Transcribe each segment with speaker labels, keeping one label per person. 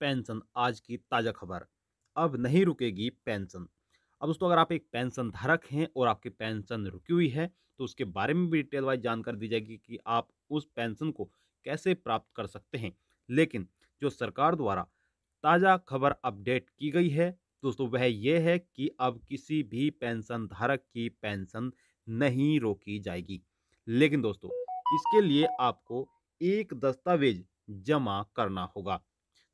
Speaker 1: pension आज की ताज़ा खबर अब नहीं रुकेगी पेंशन अब दोस्तों अगर आप एक पेंशन धारक हैं और आपकी पेंशन रुकी हुई है तो उसके बारे में भी डिटेल वाइज जानकारी दी जाएगी कि आप उस पेंशन को कैसे प्राप्त कर सकते हैं लेकिन जो सरकार द्वारा ताज़ा खबर अपडेट की गई है दोस्तों वह यह है कि अब किसी भी पेंशन धारक की पेंशन नहीं रोकी जाएगी लेकिन दोस्तों इसके लिए आपको एक दस्तावेज जमा करना होगा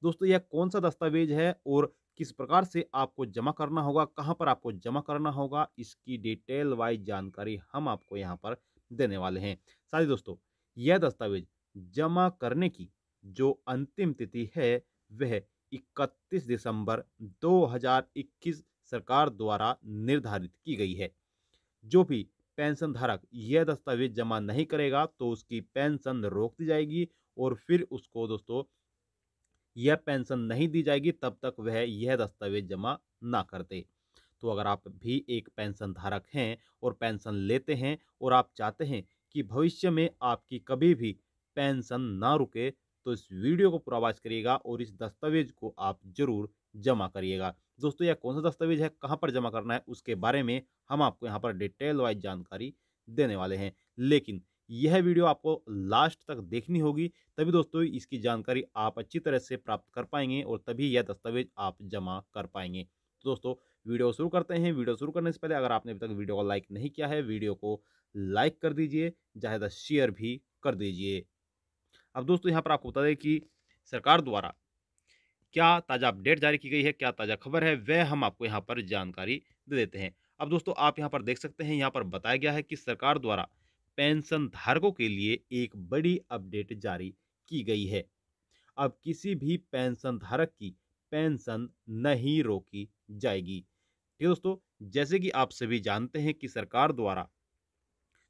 Speaker 1: दोस्तों यह कौन सा दस्तावेज है और किस प्रकार से आपको जमा करना होगा कहाँ पर आपको जमा करना होगा इसकी डिटेल वाइज जानकारी हम आपको यहाँ पर देने वाले हैं साथ ही दोस्तों यह दस्तावेज जमा करने की जो अंतिम तिथि है वह 31 दिसंबर 2021 सरकार द्वारा निर्धारित की गई है जो भी पेंशन धारक यह दस्तावेज जमा नहीं करेगा तो उसकी पेंशन रोक दी जाएगी और फिर उसको दोस्तों यह पेंशन नहीं दी जाएगी तब तक वह यह दस्तावेज जमा ना कर दे तो अगर आप भी एक पेंशन धारक हैं और पेंशन लेते हैं और आप चाहते हैं कि भविष्य में आपकी कभी भी पेंशन ना रुके तो इस वीडियो को पूरा वाच करिएगा और इस दस्तावेज को आप जरूर जमा करिएगा दोस्तों यह कौन सा दस्तावेज है कहाँ पर जमा करना है उसके बारे में हम आपको यहाँ पर डिटेल वाइज जानकारी देने वाले हैं लेकिन यह वीडियो आपको लास्ट तक देखनी होगी तभी दोस्तों इसकी जानकारी आप अच्छी तरह से प्राप्त कर पाएंगे और तभी यह दस्तावेज आप जमा कर पाएंगे तो दोस्तों वीडियो शुरू करते हैं वीडियो शुरू करने से पहले अगर आपने अभी तक वीडियो को लाइक नहीं किया है वीडियो को लाइक कर दीजिए ज़्यादा शेयर भी कर दीजिए अब दोस्तों यहाँ पर आपको बता दें कि सरकार द्वारा क्या ताज़ा अपडेट जारी की गई है क्या ताज़ा खबर है वह हम आपको यहाँ पर जानकारी दे देते हैं अब दोस्तों आप यहाँ पर देख सकते हैं यहाँ पर बताया गया है कि सरकार द्वारा पेंशन धारकों के लिए एक बड़ी अपडेट जारी की गई है अब किसी भी पेंशन धारक की पेंशन नहीं रोकी जाएगी ठीक तो है दोस्तों जैसे कि आप सभी जानते हैं कि सरकार द्वारा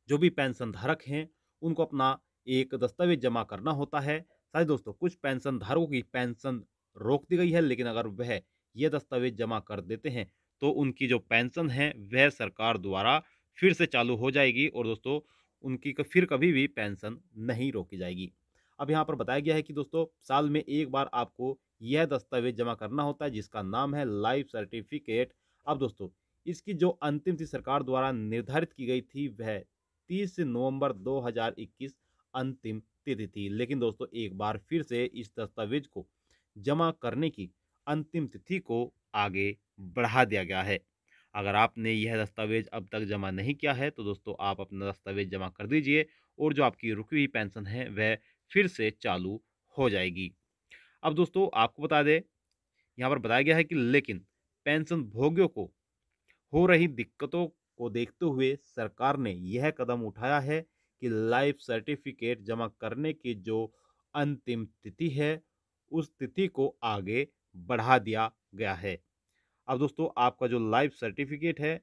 Speaker 1: जो भी पेंशन धारक हैं उनको अपना एक दस्तावेज जमा करना होता है सारे दोस्तों कुछ पेंशन धारकों की पेंशन रोक दी गई है लेकिन अगर वह ये दस्तावेज जमा कर देते हैं तो उनकी जो पेंशन है वह सरकार द्वारा फिर से चालू हो जाएगी और दोस्तों उनकी फिर कभी भी पेंशन नहीं रोकी जाएगी अब यहाँ पर बताया गया है कि दोस्तों साल में एक बार आपको यह दस्तावेज जमा करना होता है जिसका नाम है लाइफ सर्टिफिकेट अब दोस्तों इसकी जो अंतिम तिथि सरकार द्वारा निर्धारित की गई थी वह 30 नवंबर 2021 अंतिम तिथि थी लेकिन दोस्तों एक बार फिर से इस दस्तावेज को जमा करने की अंतिम तिथि को आगे बढ़ा दिया गया है अगर आपने यह दस्तावेज अब तक जमा नहीं किया है तो दोस्तों आप अपना दस्तावेज जमा कर दीजिए और जो आपकी रुकी हुई पेंशन है वह फिर से चालू हो जाएगी अब दोस्तों आपको बता दें यहाँ पर बताया गया है कि लेकिन पेंशन भोगियों को हो रही दिक्कतों को देखते हुए सरकार ने यह कदम उठाया है कि लाइफ सर्टिफिकेट जमा करने की जो अंतिम तिथि है उस तिथि को आगे बढ़ा दिया गया है अब दोस्तों आपका जो लाइफ सर्टिफिकेट है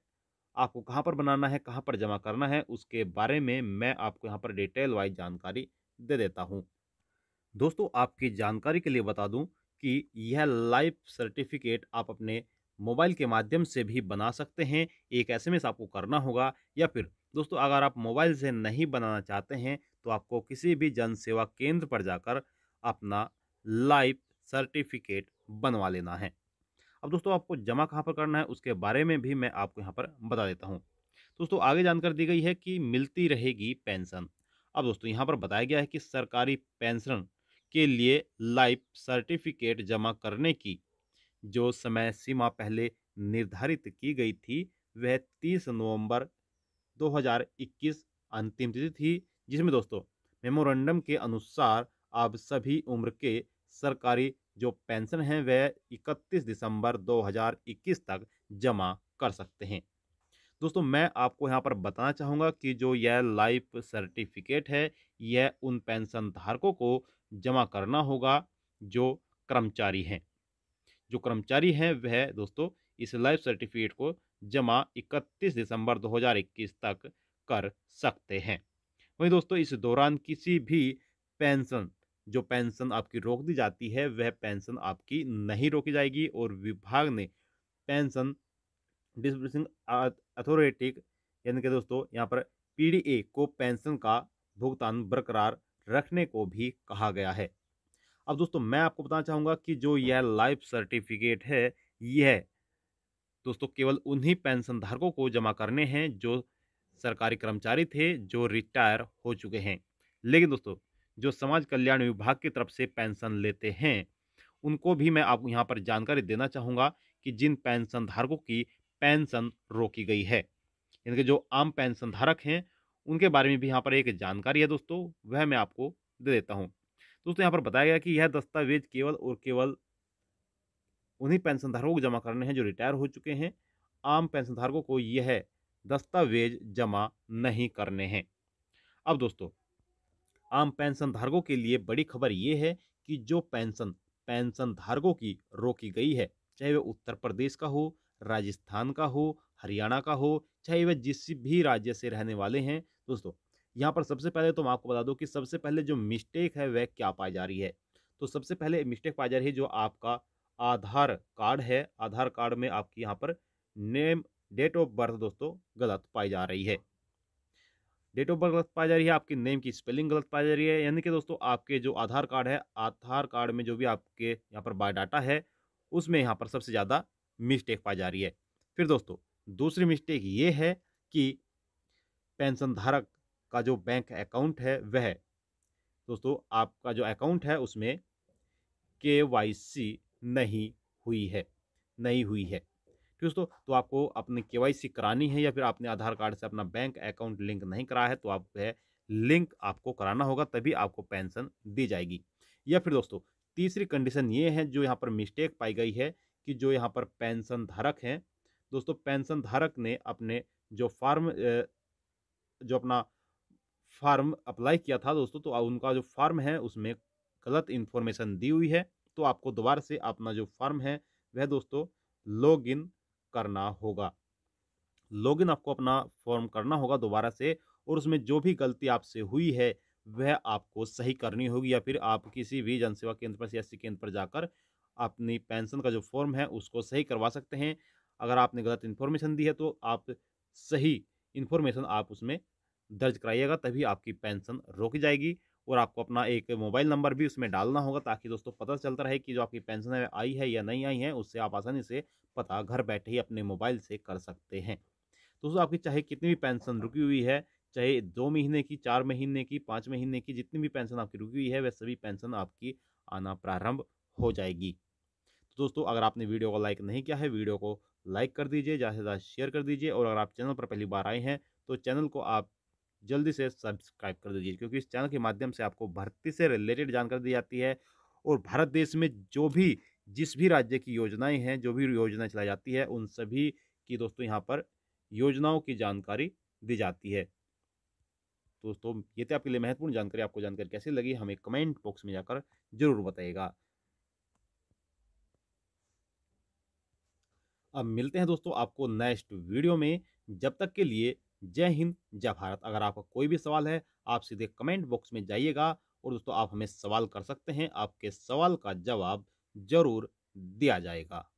Speaker 1: आपको कहाँ पर बनाना है कहाँ पर जमा करना है उसके बारे में मैं आपको यहाँ पर डिटेल वाइज जानकारी दे देता हूँ दोस्तों आपकी जानकारी के लिए बता दूँ कि यह लाइफ सर्टिफिकेट आप अपने मोबाइल के माध्यम से भी बना सकते हैं एक एस एम आपको करना होगा या फिर दोस्तों अगर आप मोबाइल से नहीं बनाना चाहते हैं तो आपको किसी भी जन सेवा केंद्र पर जाकर अपना लाइफ सर्टिफिकेट बनवा लेना है अब दोस्तों आपको जमा कहाँ पर करना है उसके बारे में भी मैं आपको यहाँ पर बता देता हूँ तो दोस्तों आगे जानकारी दी गई है कि मिलती रहेगी पेंशन अब दोस्तों यहाँ पर बताया गया है कि सरकारी पेंशन के लिए लाइफ सर्टिफिकेट जमा करने की जो समय सीमा पहले निर्धारित की गई थी वह 30 नवंबर 2021 अंतिम तिथि थी जिसमें दोस्तों मेमोरेंडम के अनुसार आप सभी उम्र के सरकारी जो पेंशन है वह 31 दिसंबर 2021 तक जमा कर सकते हैं दोस्तों मैं आपको यहाँ पर बताना चाहूँगा कि जो यह लाइफ सर्टिफिकेट है यह उन पेंशन धारकों को जमा करना होगा जो कर्मचारी हैं जो कर्मचारी हैं वह दोस्तों इस लाइफ सर्टिफिकेट को जमा 31 दिसंबर 2021 तक कर सकते हैं वहीं दोस्तों इस दौरान किसी भी पेंशन जो पेंशन आपकी रोक दी जाती है वह पेंशन आपकी नहीं रोकी जाएगी और विभाग ने पेंशन डिस्बर्सिंग अथॉरिटी यानी कि दोस्तों यहाँ पर पीडीए को पेंशन का भुगतान बरकरार रखने को भी कहा गया है अब दोस्तों मैं आपको बताना चाहूँगा कि जो यह लाइफ सर्टिफिकेट है यह दोस्तों केवल उन्हीं पेंशन धारकों को जमा करने हैं जो सरकारी कर्मचारी थे जो रिटायर हो चुके हैं लेकिन दोस्तों जो समाज कल्याण विभाग की तरफ से पेंशन लेते हैं उनको भी मैं आपको यहाँ पर जानकारी देना चाहूँगा कि जिन पेंशन धारकों की पेंशन रोकी गई है इनके जो आम पेंशन धारक हैं उनके बारे में भी यहाँ पर एक जानकारी है दोस्तों वह मैं आपको दे देता हूँ दोस्तों यहाँ पर बताया गया कि यह दस्तावेज केवल और केवल उन्हीं पेंशन धारकों को जमा करने हैं जो रिटायर हो चुके हैं आम पेंशन धारकों को यह दस्तावेज जमा नहीं करने हैं अब दोस्तों आम पेंशन धारकों के लिए बड़ी खबर ये है कि जो पेंशन पेंशन धारकों की रोकी गई है चाहे वह उत्तर प्रदेश का हो राजस्थान का हो हरियाणा का हो चाहे वह जिस भी राज्य से रहने वाले हैं दोस्तों यहाँ पर सबसे पहले तो मैं आपको बता दूँ कि सबसे पहले जो मिस्टेक है वह क्या पाई जा रही है तो सबसे पहले मिस्टेक पाई जा रही है जो आपका आधार कार्ड है आधार कार्ड में आपकी यहाँ पर नेम डेट ऑफ बर्थ दोस्तों गलत पाई जा रही है डेट ऑफ बर्थ गलत पाई जा रही है आपके नेम की स्पेलिंग गलत पाई जा रही है यानी कि दोस्तों आपके जो आधार कार्ड है आधार कार्ड में जो भी आपके यहाँ पर बायोडाटा है उसमें यहाँ पर सबसे ज़्यादा मिस्टेक पाई जा रही है फिर दोस्तों दूसरी मिस्टेक ये है कि पेंशन धारक का जो बैंक अकाउंट है वह दोस्तों आपका जो अकाउंट है उसमें के वाई सी नहीं हुई है नहीं हुई है दोस्तों तो आपको अपनी के करानी है या फिर आपने आधार कार्ड से अपना बैंक अकाउंट लिंक नहीं कराया है तो आप है लिंक आपको कराना होगा तभी आपको पेंशन दी जाएगी या फिर दोस्तों तीसरी कंडीशन ये है जो यहाँ पर मिस्टेक पाई गई है कि जो यहाँ पर पेंशन धारक हैं दोस्तों पेंशन धारक ने अपने जो फार्म जो अपना फार्म अप्लाई किया था दोस्तों तो उनका जो फार्म है उसमें गलत इन्फॉर्मेशन दी हुई है तो आपको दोबारा से अपना जो फार्म है वह दोस्तों लॉग इन करना होगा लॉगिन आपको अपना फॉर्म करना होगा दोबारा से और उसमें जो भी गलती आपसे हुई है वह आपको सही करनी होगी या फिर आप किसी भी जनसेवा केंद्र पर सी केंद्र पर जाकर अपनी पेंशन का जो फॉर्म है उसको सही करवा सकते हैं अगर आपने गलत इन्फॉर्मेशन दी है तो आप सही इन्फॉर्मेशन आप उसमें दर्ज कराइएगा तभी आपकी पेंशन रोकी जाएगी और आपको अपना एक मोबाइल नंबर भी उसमें डालना होगा ताकि दोस्तों पता चलता रहे कि जो आपकी पेंशन आई है या नहीं आई है उससे आप आसानी से पता घर बैठे ही अपने मोबाइल से कर सकते हैं दोस्तों आपकी चाहे कितनी भी पेंशन रुकी हुई है चाहे दो महीने की चार महीने की पाँच महीने की जितनी भी पेंशन आपकी रुकी हुई है वह सभी पेंशन आपकी आना प्रारंभ हो जाएगी तो दोस्तों अगर आपने वीडियो को लाइक नहीं किया है वीडियो को लाइक कर दीजिए ज़्यादा से ज़्यादा शेयर कर दीजिए और अगर आप चैनल पर पहली बार आए हैं तो चैनल को आप जल्दी से सब्सक्राइब कर दीजिए क्योंकि इस चैनल के माध्यम से आपको भर्ती से रिलेटेड जानकारी दी जाती है और भारत देश में जो भी जिस भी राज्य की योजनाएं हैं जो भी योजना चलाई जाती है उन सभी की दोस्तों यहां पर योजनाओं की जानकारी दी जाती है दोस्तों ये थे आपके लिए महत्वपूर्ण जानकारी आपको जानकारी कैसी लगी हमें कमेंट बॉक्स में जाकर जरूर बताइएगा अब मिलते हैं दोस्तों आपको नेक्स्ट वीडियो में जब तक के लिए जय हिंद जय भारत अगर आपका कोई भी सवाल है आप सीधे कमेंट बॉक्स में जाइएगा और दोस्तों आप हमें सवाल कर सकते हैं आपके सवाल का जवाब जरूर दिया जाएगा